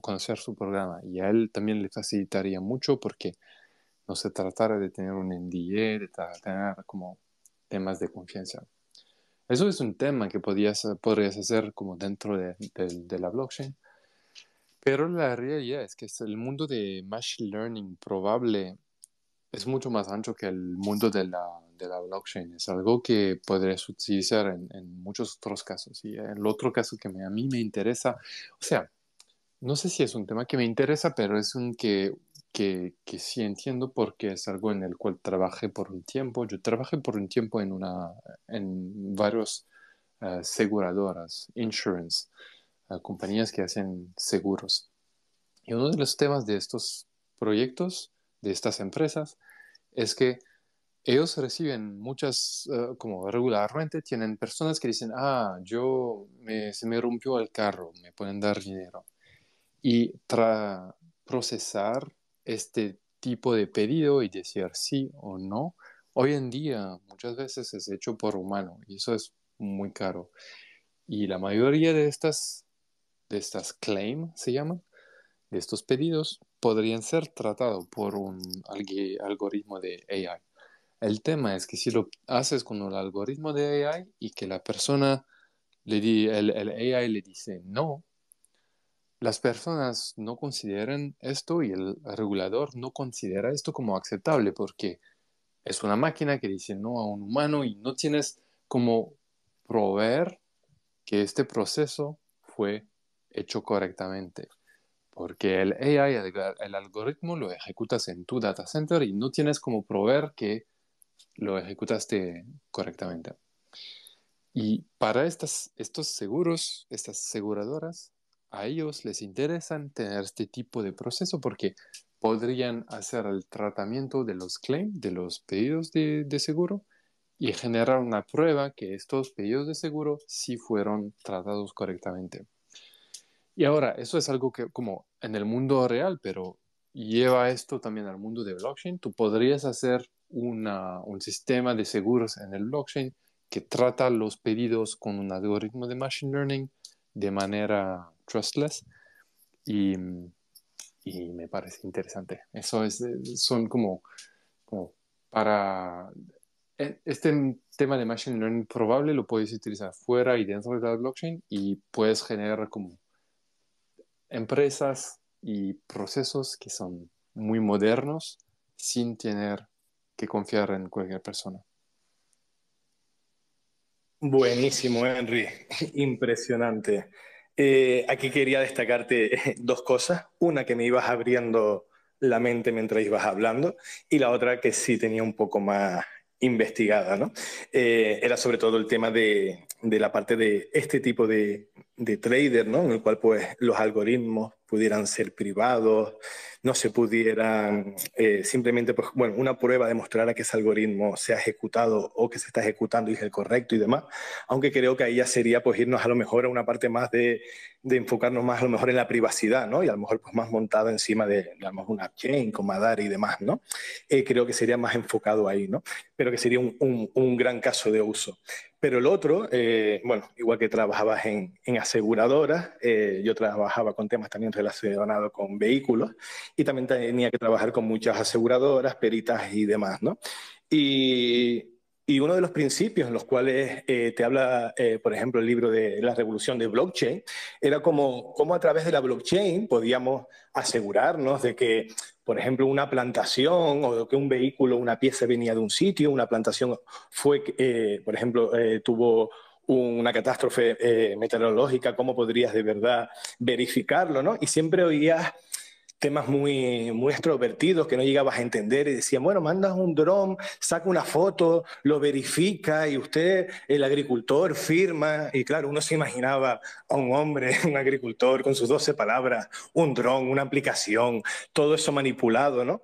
conocer su programa. Y a él también le facilitaría mucho porque no se tratara de tener un NDA, de tener como temas de confianza. Eso es un tema que podrías hacer como dentro de, la blockchain. Pero la realidad es que es el mundo de Machine Learning probable es mucho más ancho que el mundo de la, de la blockchain. Es algo que podrías utilizar en, muchos otros casos. Y el otro caso que a mí me interesa, o sea, no sé si es un tema que me interesa, pero es un que, que, que sí entiendo porque es algo en el cual trabajé por un tiempo. Yo trabajé por un tiempo en, una, en varios aseguradoras, eh, insurance, eh, compañías que hacen seguros. Y uno de los temas de estos proyectos de estas empresas es que ellos reciben muchas, eh, como regularmente, tienen personas que dicen, ah, yo, se me rompió el carro, me pueden dar dinero. Y tras procesar este tipo de pedido y decir sí o no, hoy en día muchas veces es hecho por humano y eso es muy caro. Y la mayoría de estas, de estas claim, se llaman, de estos pedidos, podrían ser tratados por un algoritmo de AI. El tema es que si lo haces con un algoritmo de AI y que la persona le el, el AI le dice no, las personas no consideran esto y el regulador no considera esto como aceptable porque es una máquina que dice no a un humano y no tienes como proveer que este proceso fue hecho correctamente. Porque el AI, el, algoritmo, lo ejecutas en tu data center y no tienes como proveer que lo ejecutaste correctamente. Y para estas, estos seguros, estas aseguradoras, a ellos les interesan tener este tipo de proceso porque podrían hacer el tratamiento de los claims, de los pedidos de, de, seguro, y generar una prueba que estos pedidos de seguro sí fueron tratados correctamente. Y ahora, eso es algo que como en el mundo real, pero lleva esto también al mundo de blockchain. Tú podrías hacer un sistema de seguros en el blockchain que trata los pedidos con un algoritmo de machine learning de manera trustless y, y me parece interesante. Eso es, son como, como para e, este tema de machine learning probable lo puedes utilizar fuera y dentro de la blockchain y puedes generar como empresas y procesos que son muy modernos sin tener que confiar en cualquier persona. Buenísimo, Henry. Impresionante. Eh, aquí quería destacarte dos cosas. Una que me ibas abriendo la mente mientras ibas hablando y la otra que sí tenía un poco más investigada, ¿no? Eh, era sobre todo el tema de, la parte de este tipo de, de trader, ¿no? En el cual pues los algoritmos pudieran ser privados, no se pudieran eh, simplemente, pues, bueno, una prueba a que ese algoritmo se ha ejecutado o que se está ejecutando y es el correcto y demás, aunque creo que ahí ya sería pues irnos a lo mejor a una parte más de, enfocarnos más a lo mejor en la privacidad, ¿no? Y a lo mejor pues más montado encima de, digamos, una chain con una y demás, ¿no? Eh, creo que sería más enfocado ahí, ¿no? Pero que sería un gran caso de uso. Pero el otro, eh, bueno, igual que trabajabas en, aseguradoras, eh, yo trabajaba con temas también relacionados con vehículos y también tenía que trabajar con muchas aseguradoras, peritas y demás, ¿no? Y, uno de los principios en los cuales eh, te habla, por ejemplo, el libro de la revolución de blockchain, era cómo como a través de la blockchain podíamos asegurarnos de que por ejemplo, una plantación o que un vehículo, una pieza venía de un sitio, una plantación fue, eh, por ejemplo, eh, tuvo una catástrofe eh, meteorológica, cómo podrías de verdad verificarlo, ¿no? Y siempre oías temas muy, muy extrovertidos que no llegabas a entender y decían, bueno, mandas un dron, saca una foto, lo verifica y usted, el agricultor, firma. Y claro, uno se imaginaba a un hombre, un agricultor, con sus 12 palabras, un dron, una aplicación, todo eso manipulado, ¿no?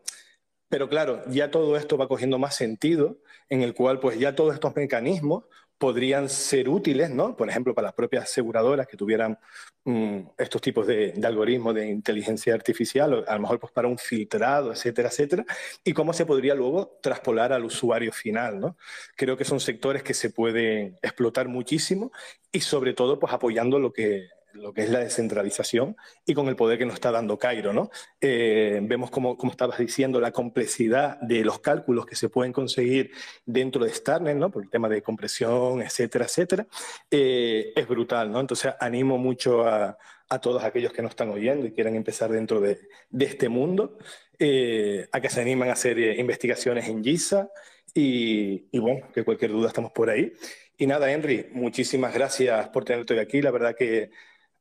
Pero claro, ya todo esto va cogiendo más sentido, en el cual pues ya todos estos mecanismos podrían ser útiles, ¿no? Por ejemplo, para las propias aseguradoras que tuvieran mm, estos tipos de, algoritmos de inteligencia artificial, a lo mejor pues, para un filtrado, etcétera, etcétera, y cómo se podría luego traspolar al usuario final, ¿no? Creo que son sectores que se pueden explotar muchísimo y sobre todo pues apoyando lo que, lo que es la descentralización y con el poder que nos está dando Cairo. ¿no? Eh, vemos, como, como, estabas diciendo, la complejidad de los cálculos que se pueden conseguir dentro de Starnet, ¿no? por el tema de compresión, etcétera, etcétera, eh, es brutal. ¿no? Entonces, animo mucho a, a todos aquellos que nos están oyendo y quieran empezar dentro de, de este mundo, eh, a que se animan a hacer investigaciones en GISA y, y bueno, que cualquier duda estamos por ahí. Y nada, Henry, muchísimas gracias por tenerte hoy aquí. La verdad que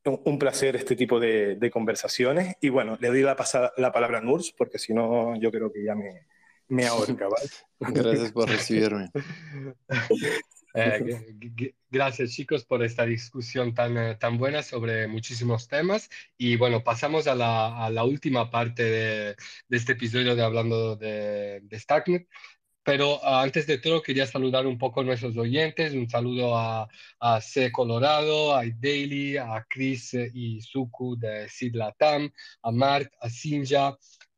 un placer este tipo de, conversaciones. Y bueno, le doy la, la palabra a Nurs, porque si no, yo creo que ya me, me ahorca, Gracias por recibirme. Eh, gracias chicos por esta discusión tan, eh, tan buena sobre muchísimos temas y bueno, pasamos a la, última parte de, este episodio de Hablando de, de Stacknet. Pero ah, antes de todo, quería saludar un poco a nuestros oyentes. Un saludo a, a C Colorado, a Daily, a Chris eh, y Suku de Sidlatam, a Mark, a Sinja,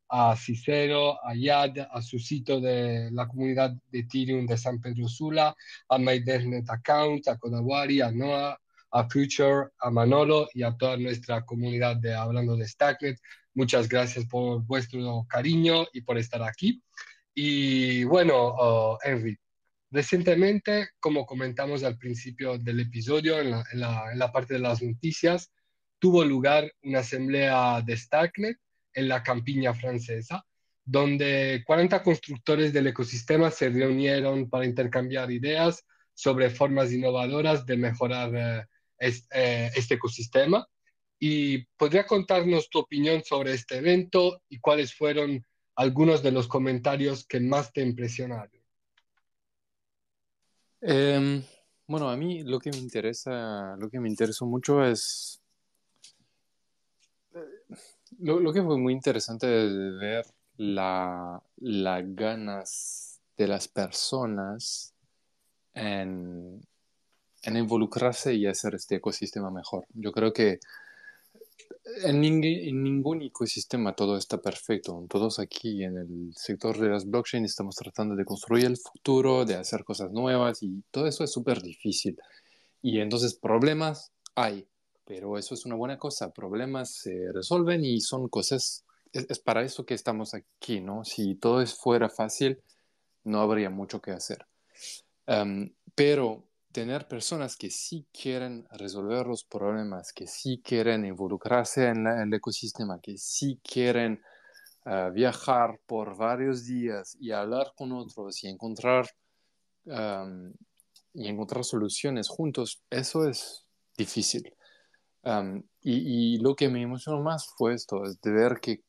a Cicero, a Yad, a Susito de la comunidad de Ethereum de San Pedro Sula, a MyDernet Account, a Kodawari, a Noah, a Future, a Manolo y a toda nuestra comunidad de Hablando de Stacknet. Muchas gracias por vuestro cariño y por estar aquí. Y bueno, Henry, oh, recientemente, como comentamos al principio del episodio, en la, parte de las noticias, tuvo lugar una asamblea de Starknet en la campiña francesa, donde 40 constructores del ecosistema se reunieron para intercambiar ideas sobre formas innovadoras de mejorar eh, eh, este ecosistema. ¿Y podría contarnos tu opinión sobre este evento y cuáles fueron algunos de los comentarios que más te impresionaron. Em, bueno, a mí lo que me interesa, lo que me interesó mucho es lo, que fue muy interesante de ver las ganas de las personas en, en involucrarse y hacer este ecosistema mejor. Yo creo que en, en, ningún ecosistema todo está perfecto. Todos aquí en el sector de las blockchains estamos tratando de construir el futuro, de hacer cosas nuevas y todo eso es súper difícil. Y entonces problemas hay, pero eso es una buena cosa. Problemas se resuelven y son cosas, es, para eso que estamos aquí, ¿no? Si todo fuera fácil, no habría mucho que hacer. Em, pero tener personas que sí quieren resolver los problemas, que sí quieren involucrarse en, el ecosistema, que sí quieren ah, viajar por varios días y hablar con otros y encontrar, y encontrar soluciones juntos, eso es difícil. y, lo que me emocionó más fue esto, es de ver que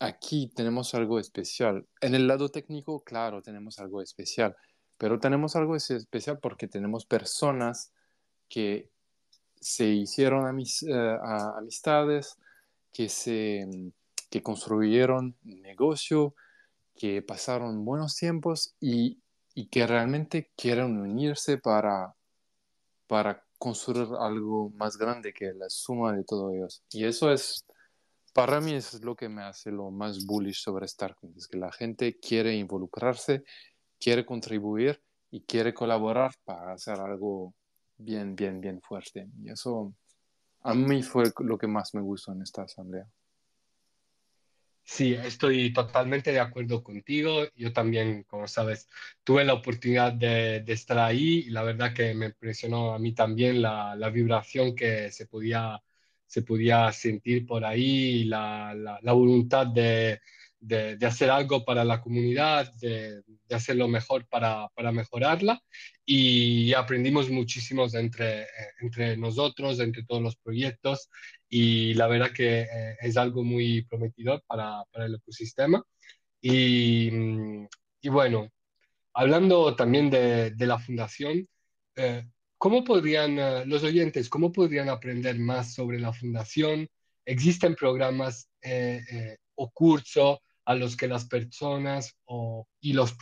aquí tenemos algo especial. En el lado técnico, claro, tenemos algo especial pero tenemos algo especial porque tenemos personas que se hicieron eh, amistades, que, se, mm, que construyeron negocio, que pasaron buenos tiempos y, que realmente quieren unirse para, para construir algo más grande que la suma de todos ellos. Y eso es, para mí, es lo que me hace lo más bullish sobre StarCraft, es que la gente quiere involucrarse quiere contribuir y quiere colaborar para hacer algo bien, bien, bien fuerte. Y eso a mí fue lo que más me gustó en esta asamblea. Sí, estoy totalmente de acuerdo contigo. Yo también, como sabes, tuve la oportunidad de, estar ahí y la verdad que me impresionó a mí también la, vibración que se podía, se podía sentir por ahí, la, la, la voluntad de, de, hacer algo para la comunidad, de, de lo mejor para, mejorarla y aprendimos muchísimo entre, nosotros, entre todos los proyectos y la verdad que eh, es algo muy prometedor para, el ecosistema. Y, bueno, hablando también de, la fundación, eh, ¿cómo podrían eh, los oyentes, cómo podrían aprender más sobre la fundación? ¿Existen programas o cursos? a los que las personas o, y los,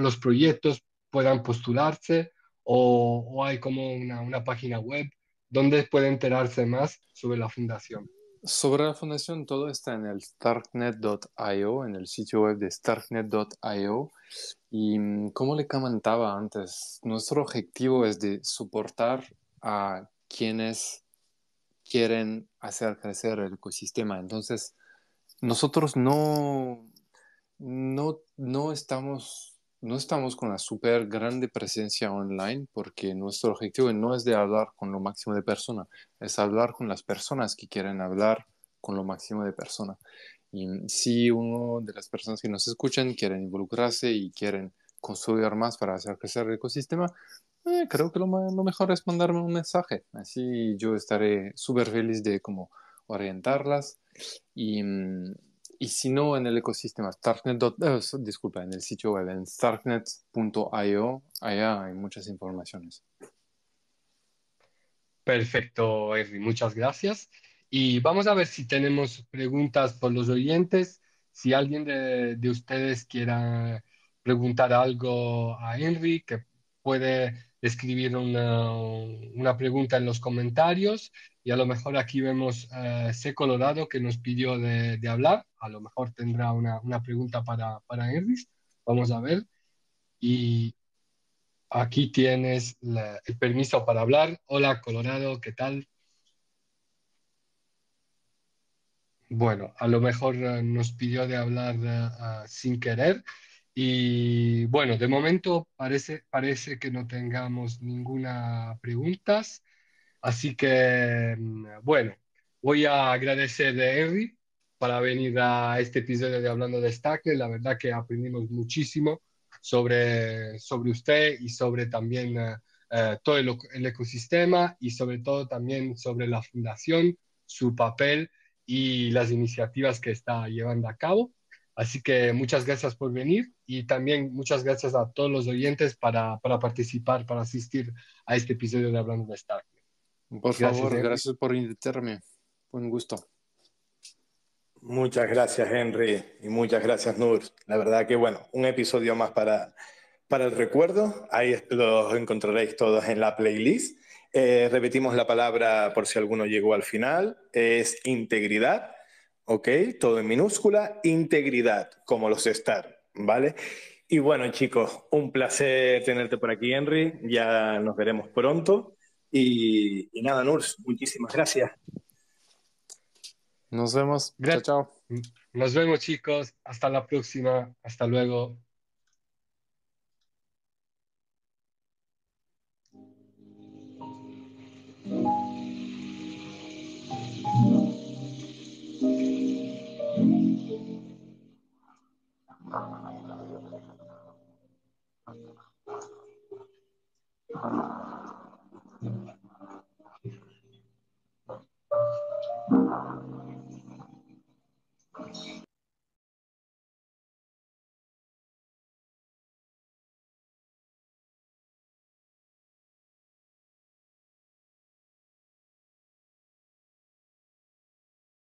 los proyectos puedan postularse o, hay como una, una, página web donde puede enterarse más sobre la fundación. Sobre la fundación todo está en el starknet.io, en el sitio web de starknet.io. Y mm, como le comentaba antes, nuestro objetivo es de soportar a quienes quieren hacer crecer el ecosistema. Entonces, nosotros no, no, no, estamos, no estamos con la super grande presencia online porque nuestro objetivo no es de hablar con lo máximo de personas, es hablar con las personas que quieren hablar con lo máximo de personas. Y si uno de las personas que nos escuchan quieren involucrarse y quieren construir más para hacer crecer el ecosistema, eh, creo que lo, lo, mejor es mandarme un mensaje. Así yo estaré súper feliz de como orientarlas y, mm, y si no, en el ecosistema Starknet, eh, disculpa, en el sitio web, en starknet.io, allá hay muchas informaciones. Perfecto, Henry, muchas gracias. Y vamos a ver si tenemos preguntas por los oyentes. Si alguien de, de ustedes quiera preguntar algo a Henry, que puede escribir una, una pregunta en los comentarios y a lo mejor aquí vemos a eh, C. Colorado que nos pidió de, hablar. A lo mejor tendrá una, pregunta para, para Vamos a ver. Y aquí tienes el permiso para hablar. Hola, Colorado, ¿qué tal? Bueno, a lo mejor eh, nos pidió de hablar eh, sin querer. Y bueno, de momento parece, parece que no tengamos ninguna preguntas. Así que, mm, bueno, voy a agradecer a Henry para venir a este episodio de Hablando de Stackle. La verdad que aprendimos muchísimo sobre, sobre usted y sobre también eh, eh, todo el, ecosistema y sobre todo también sobre la fundación, su papel y las iniciativas que está llevando a cabo. Así que muchas gracias por venir y también muchas gracias a todos los oyentes para, para participar, para asistir a este episodio de Hablando de Stackle. Por favor, gracias por invitarme. Un gusto. Muchas gracias, Henry, y muchas gracias, Nur. La verdad que, bueno, un episodio más para, para el recuerdo. Ahí los encontraréis todos en la playlist. Eh, repetimos la palabra por si alguno llegó al final. Es integridad, ¿ok? Todo en minúscula. Integridad, como los estar, ¿vale? Y bueno, chicos, un placer tenerte por aquí, Henry. Ya nos veremos pronto. Y, nada, Nurs, muchísimas gracias. Nos vemos. Gracias. chao. Nos vemos, chicos. Hasta la próxima. Hasta luego.